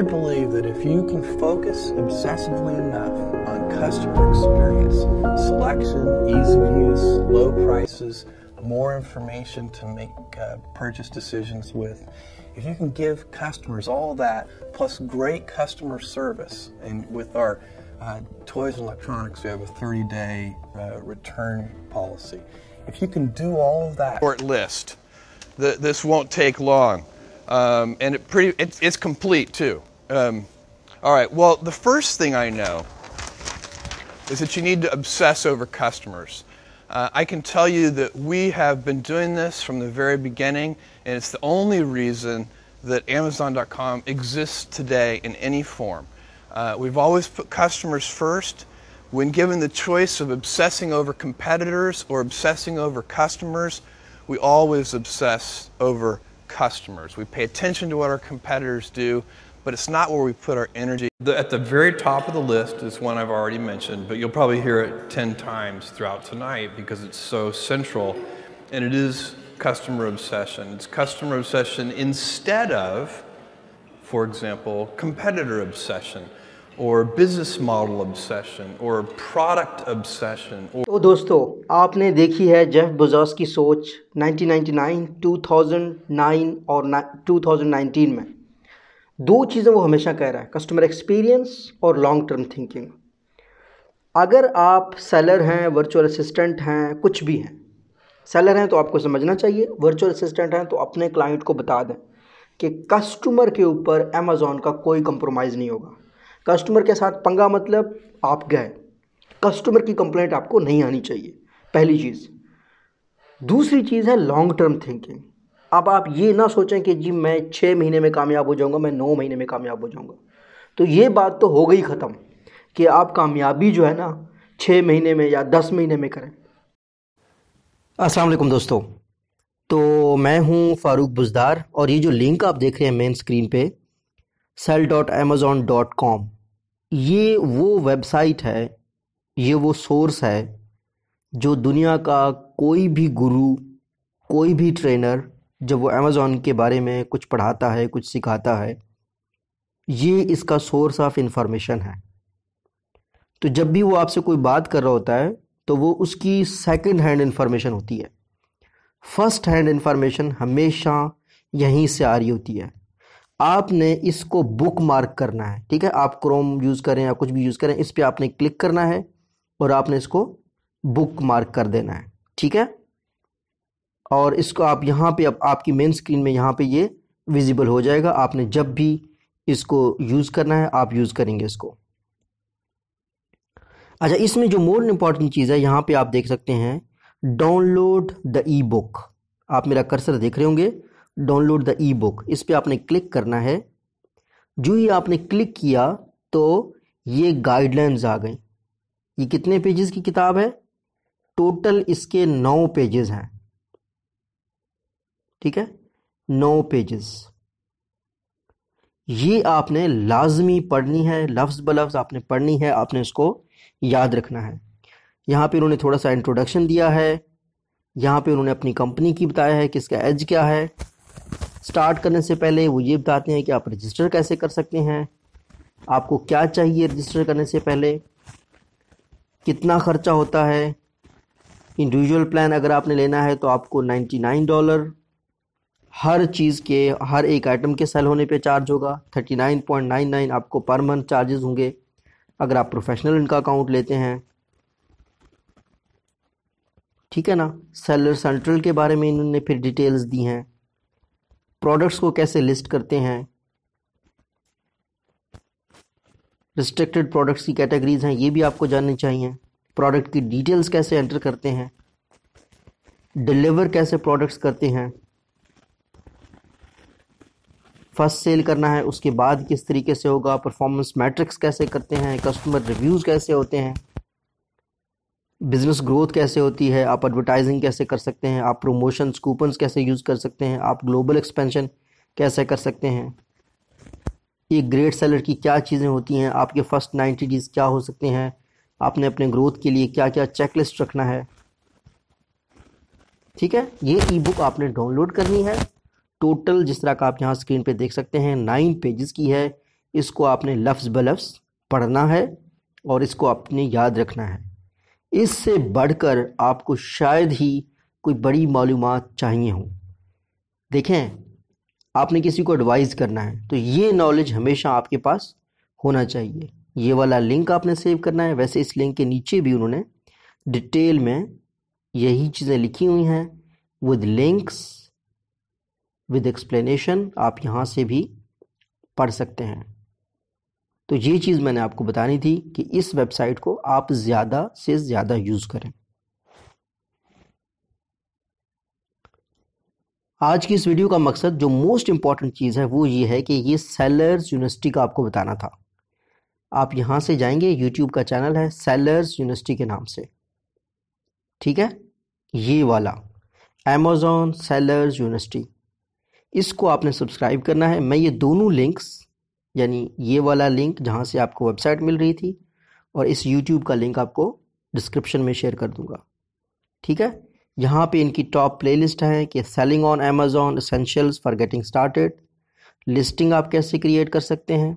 I believe that if you can focus obsessively enough on customer experience, selection, ease of use, low prices, more information to make uh, purchase decisions with, if you can give customers all that plus great customer service, and with our uh, toys and electronics, we have a 30 day uh, return policy. If you can do all of that, short list, the, this won't take long. Um, and it pretty, it's, it's complete too. Um, all right, well, the first thing I know is that you need to obsess over customers. Uh, I can tell you that we have been doing this from the very beginning, and it's the only reason that Amazon.com exists today in any form. Uh, we've always put customers first. When given the choice of obsessing over competitors or obsessing over customers, we always obsess over customers. We pay attention to what our competitors do but it's not where we put our energy. The, at the very top of the list is one I've already mentioned, but you'll probably hear it 10 times throughout tonight because it's so central. And it is customer obsession. It's customer obsession instead of, for example, competitor obsession. or business model obsession, or product obsession. तो दोस्तों आपने देखी है Jeff बुजॉस की सोच 1999, 2009 और 2019 में दो चीज़ें वो हमेशा कह रहा है कस्टमर एक्सपीरियंस और लॉन्ग टर्म थिंकिंग अगर आप सेलर हैं वर्चुअल असिस्टेंट हैं कुछ भी हैं सेलर हैं तो आपको समझना चाहिए वर्चुअल असिस्टेंट हैं तो अपने क्लाइंट को बता दें कि कस्टमर के ऊपर अमेज़ोन का कोई कंप्रोमाइज़ नहीं होगा कस्टमर के साथ पंगा मतलब आप गए कस्टमर की कंप्लेंट आपको नहीं आनी चाहिए पहली चीज़ दूसरी चीज़ है लॉन्ग टर्म थिंकिंग अब आप ये ना सोचें कि जी मैं छः महीने में कामयाब हो जाऊँगा मैं नौ महीने में कामयाब हो जाऊँगा तो ये बात तो हो गई ख़त्म कि आप कामयाबी जो है ना छः महीने में या दस महीने में करें असलकुम दोस्तों तो मैं हूँ फ़ारूक बुजदार और ये जो लिंक आप देख रहे हैं मेन स्क्रीन पे sell dot Amazon dot com ये वो वेबसाइट है ये वो सोर्स है जो दुनिया का कोई भी गुरु कोई भी ट्रेनर जब वो अमेज़ोन के बारे में कुछ पढ़ाता है कुछ सिखाता है ये इसका सोर्स ऑफ इंफॉर्मेशन है तो जब भी वो आपसे कोई बात कर रहा होता है तो वो उसकी सेकंड हैंड इन्फॉर्मेशन होती है फर्स्ट हैंड इन्फॉर्मेशन हमेशा यहीं से आ रही होती है आपने इसको बुक मार्क करना है ठीक है आप क्रोम यूज़ करें या कुछ भी यूज़ करें इस पर आपने क्लिक करना है और आपने इसको बुक मार्क कर देना है ठीक है और इसको आप यहाँ पे आप, आपकी मेन स्क्रीन में यहाँ पे ये विजिबल हो जाएगा आपने जब भी इसको यूज़ करना है आप यूज़ करेंगे इसको अच्छा इसमें जो मोर इम्पॉर्टेंट चीज़ है यहाँ पे आप देख सकते हैं डाउनलोड द ई बुक आप मेरा कर्सर देख रहे होंगे डाउनलोड द ई बुक इस पर आपने क्लिक करना है जो ही आपने क्लिक किया तो ये गाइडलाइंस आ गई ये कितने पेजेस की किताब है टोटल इसके नौ पेजेस हैं ठीक है नौ पेजेस ये आपने लाजमी पढ़नी है लफ्ज़ ब लफ्ज़ आपने पढ़नी है आपने इसको याद रखना है यहाँ पे उन्होंने थोड़ा सा इंट्रोडक्शन दिया है यहाँ पे उन्होंने अपनी कंपनी की बताया है कि इसका एज क्या है स्टार्ट करने से पहले वो ये बताते हैं कि आप रजिस्टर कैसे कर सकते हैं आपको क्या चाहिए रजिस्टर करने से पहले कितना ख़र्चा होता है इंडिविजुअल प्लान अगर आपने लेना है तो आपको नाइन्टी नाइन डॉलर हर चीज़ के हर एक आइटम के सेल होने पे चार्ज होगा thirty nine nine point nine आपको पर मंथ चार्जेस होंगे अगर आप प्रोफेशनल इनका अकाउंट लेते हैं ठीक है ना सेलर सेंट्रल के बारे में इन्होंने फिर डिटेल्स दी हैं प्रोडक्ट्स को कैसे लिस्ट करते हैं रिस्ट्रिक्टेड प्रोडक्ट्स की कैटेगरीज हैं ये भी आपको जाननी चाहिए प्रोडक्ट की डिटेल्स कैसे एंटर करते हैं डिलीवर कैसे प्रोडक्ट्स करते हैं फर्स्ट सेल करना है उसके बाद किस तरीके से होगा परफॉर्मेंस मैट्रिक्स कैसे करते हैं कस्टमर रिव्यूज़ कैसे होते हैं बिज़नेस ग्रोथ कैसे होती है आप एडवर्टाइजिंग कैसे कर सकते हैं आप प्रोमोशंस कूपन्स कैसे यूज़ कर सकते हैं आप ग्लोबल एक्सपेंशन कैसे कर सकते हैं एक ग्रेट सेलर की क्या चीज़ें होती हैं आपके फर्स्ट नाइन्टी डेज़ क्या हो सकते हैं आपने अपने ग्रोथ के लिए क्या क्या चेकलिस्ट रखना है ठीक है ये ई बुक आपने डाउनलोड करनी है टोटल जिस तरह का आप यहाँ स्क्रीन पे देख सकते हैं नाइन पेजेस की है इसको आपने लफ्ज़ बलफ्स पढ़ना है और इसको आपने याद रखना है इससे बढ़कर आपको शायद ही कोई बड़ी मालूम चाहिए हो देखें आपने किसी को एडवाइज़ करना है तो ये नॉलेज हमेशा आपके पास होना चाहिए ये वाला लिंक आपने सेव करना है वैसे इस लिंक के नीचे भी उन्होंने डिटेल में यही चीज़ें लिखी हुई हैं विद लिंक्स विद एक्सप्लेनेशन आप यहाँ से भी पढ़ सकते हैं तो ये चीज़ मैंने आपको बतानी थी कि इस वेबसाइट को आप ज़्यादा से ज़्यादा यूज़ करें आज की इस वीडियो का मकसद जो मोस्ट इम्पॉर्टेंट चीज़ है वो ये है कि ये सेलर्स यूनिवर्सिटी का आपको बताना था आप यहाँ से जाएंगे यूट्यूब का चैनल है सेलर्स यूनिवर्सिटी के नाम से ठीक है ये वाला अमेजोन सेलर्स यूनिवर्सिटी इसको आपने सब्सक्राइब करना है मैं ये दोनों लिंक्स यानी ये वाला लिंक जहाँ से आपको वेबसाइट मिल रही थी और इस यूट्यूब का लिंक आपको डिस्क्रिप्शन में शेयर कर दूंगा ठीक है यहाँ पे इनकी टॉप प्लेलिस्ट है कि selling on Amazon essentials for getting started listing आप कैसे क्रिएट कर सकते हैं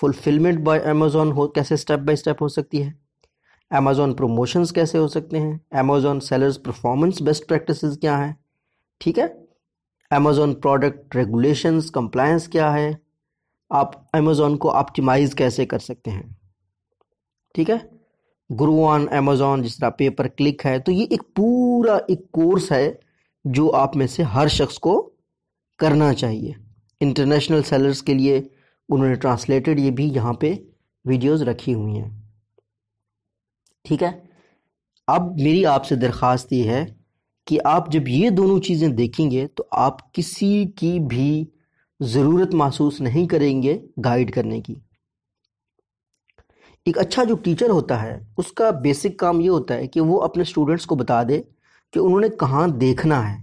फुलफिलमेंट बाय अमेजोन हो कैसे स्टेप बाय स्टेप हो सकती है अमेजोन प्रमोशंस कैसे हो सकते हैं Amazon sellers performance best practices क्या हैं ठीक है अमेज़ोन प्रोडक्ट रेगुलेशंस कंप्लायंस क्या है आप अमेज़ोन को ऑप्टिमाइज़ कैसे कर सकते हैं ठीक है गुरु ऑन अमेज़ोन जिस तरह पेपर क्लिक है तो ये एक पूरा एक कोर्स है जो आप में से हर शख्स को करना चाहिए इंटरनेशनल सेलर्स के लिए उन्होंने ट्रांसलेटेड ये भी यहाँ पे वीडियोस रखी हुई हैं ठीक है अब मेरी आपसे दरख्वास्त ये है कि आप जब ये दोनों चीज़ें देखेंगे तो आप किसी की भी ज़रूरत महसूस नहीं करेंगे गाइड करने की एक अच्छा जो टीचर होता है उसका बेसिक काम ये होता है कि वो अपने स्टूडेंट्स को बता दे कि उन्होंने कहाँ देखना है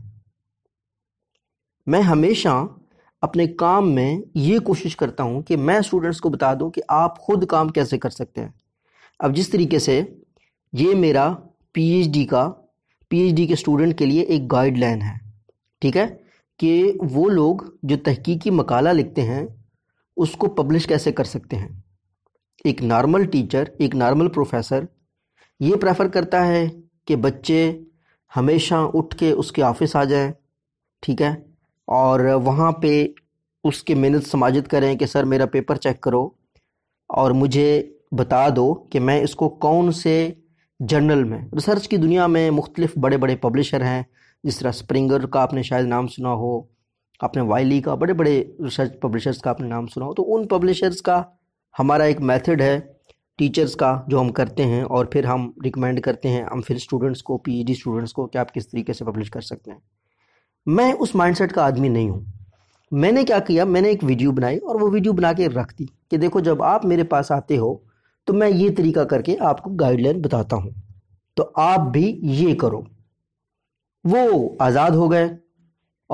मैं हमेशा अपने काम में ये कोशिश करता हूँ कि मैं स्टूडेंट्स को बता दूँ कि आप खुद काम कैसे कर सकते हैं अब जिस तरीके से ये मेरा पीएचडी का पीएचडी के स्टूडेंट के लिए एक गाइडलाइन है ठीक है कि वो लोग जो तहकीकी मकाला लिखते हैं उसको पब्लिश कैसे कर सकते हैं एक नॉर्मल टीचर एक नॉर्मल प्रोफेसर ये प्रेफर करता है कि बच्चे हमेशा उठ के उसके ऑफिस आ जाएं ठीक है और वहाँ पे उसके मेहनत समाजित करें कि सर मेरा पेपर चेक करो और मुझे बता दो कि मैं इसको कौन से जर्नल में रिसर्च की दुनिया में मुख्तलिफ बड़े बड़े पब्लिशर हैं जिस तरह स्प्रिंगर का आपने शायद नाम सुना हो आपने वाइली का बड़े बड़े रिसर्च पब्लिशर्स का आपने नाम सुना हो तो उन पब्लिशर्स का हमारा एक मेथड है टीचर्स का जो हम करते हैं और फिर हम रिकमेंड करते हैं हम फिर स्टूडेंट्स को पीएचडी स्टूडेंट्स e को कि आप किस तरीके से पब्लिश कर सकते हैं मैं उस माइंडसेट का आदमी नहीं हूँ मैंने क्या किया मैंने एक वीडियो बनाई और वो वीडियो बना के रख दी कि देखो जब आप मेरे पास आते हो तो मैं ये तरीका करके आपको गाइडलाइन बताता हूँ तो आप भी ये करो वो आज़ाद हो गए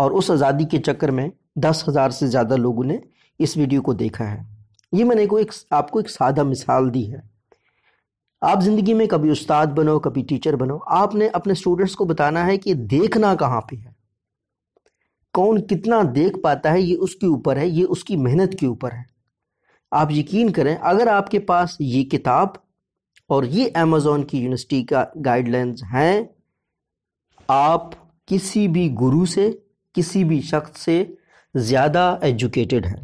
और उस आज़ादी के चक्कर में दस हज़ार से ज़्यादा लोगों ने इस वीडियो को देखा है ये मैंने को एक आपको एक सादा मिसाल दी है आप ज़िंदगी में कभी उस्ताद बनो कभी टीचर बनो आपने अपने स्टूडेंट्स को बताना है कि देखना कहाँ पे है कौन कितना देख पाता है ये उसके ऊपर है ये उसकी मेहनत के ऊपर है आप यकीन करें अगर आपके पास ये किताब और ये अमेज़ोन की यूनिवर्सिटी का गाइडलाइंस हैं आप किसी भी गुरु से किसी भी शख्स से ज़्यादा एजुकेटेड हैं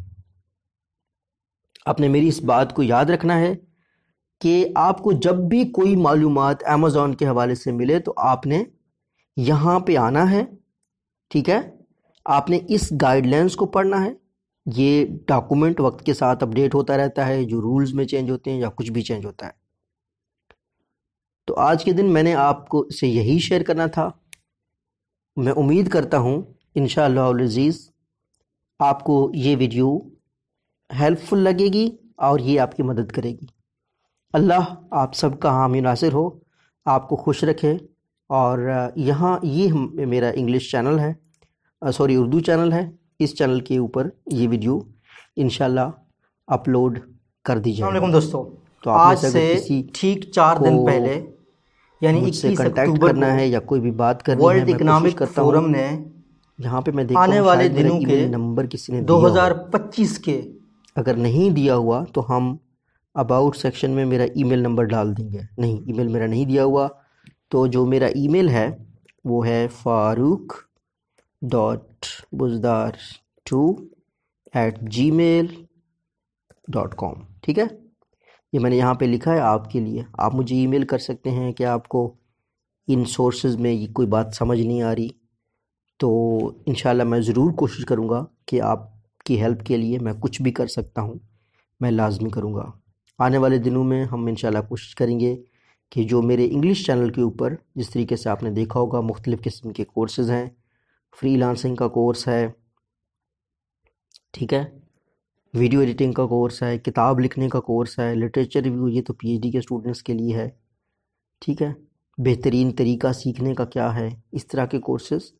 आपने मेरी इस बात को याद रखना है कि आपको जब भी कोई मालूम अमेज़ोन के हवाले से मिले तो आपने यहाँ पे आना है ठीक है आपने इस गाइडलाइंस को पढ़ना है ये डॉक्यूमेंट वक्त के साथ अपडेट होता रहता है जो रूल्स में चेंज होते हैं या कुछ भी चेंज होता है तो आज के दिन मैंने आपको से यही शेयर करना था मैं उम्मीद करता हूँ इन शजीज़ आपको ये वीडियो हेल्पफुल लगेगी और ये आपकी मदद करेगी अल्लाह आप सबका हामी नासिर हो आपको खुश रखे और यहाँ ये मेरा इंग्लिश चैनल है सॉरी उर्दू चैनल है इस चैनल के ऊपर ये वीडियो इनशाला अपलोड कर दी जाए दोस्तों तो आज से ठीक चार दिन पहले यानी इक्कीस कांटेक्ट करना है या कोई भी बात करनी है वर्ल्ड इकोनॉमिक फोरम ने यहाँ पे मैं आने वाले दिनों के नंबर किसी ने 2025 के अगर नहीं दिया हुआ तो हम अबाउट सेक्शन में मेरा ईमेल नंबर डाल देंगे नहीं ईमेल मेरा नहीं दिया हुआ तो जो मेरा ईमेल है वो है Farooq dot Buzdar two at Gmail dot com ठीक है ये मैंने यहाँ पे लिखा है आपके लिए आप मुझे ईमेल कर सकते हैं कि आपको इन सोर्सेज में ये कोई बात समझ नहीं आ रही तो इन मैं ज़रूर कोशिश करूँगा कि आपकी हेल्प के लिए मैं कुछ भी कर सकता हूँ मैं लाजमी करूँगा आने वाले दिनों में हम इन कोशिश करेंगे कि जो मेरे इंग्लिश चैनल के ऊपर जिस तरीके से आपने देखा होगा मुख्तलिफ़ किस्म के कोर्सेज़ हैं फ्रीलांसिंग का कोर्स है ठीक है वीडियो एडिटिंग का कोर्स है किताब लिखने का कोर्स है लिटरेचर रिव्यू ये तो पीएचडी के स्टूडेंट्स के लिए है ठीक है बेहतरीन तरीका सीखने का क्या है इस तरह के कोर्सेज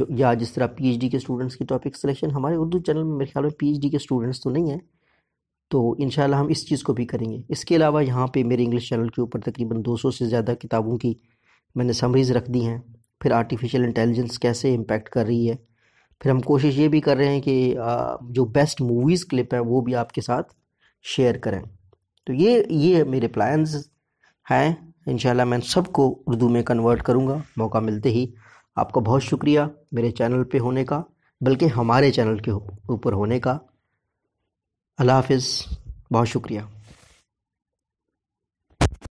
जो या जिस तरह पीएचडी के स्टूडेंट्स की टॉपिक सिलेक्शन हमारे उर्दू चैनल में मेरे ख्याल में पीएचडी के स्टूडेंट्स तो नहीं हैं तो इन हम इस चीज़ को भी करेंगे इसके अलावा यहाँ पे मेरे इंग्लिश चैनल के ऊपर तकरीबन 200 से ज़्यादा किताबों की मैंने समरीज़ रख दी हैं फिर आर्टिफिशियल इंटेलिजेंस कैसे इम्पेक्ट कर रही है फिर हम कोशिश ये भी कर रहे हैं कि जो बेस्ट मूवीज़ क्लिप हैं वो भी आपके साथ शेयर करें तो ये ये मेरे प्लान्स हैं इन मैं सबको उर्दू में कन्वर्ट करूँगा मौका मिलते ही आपका बहुत शुक्रिया मेरे चैनल पे होने का बल्कि हमारे चैनल के ऊपर होने का अल्लाह हाफ़ बहुत शुक्रिया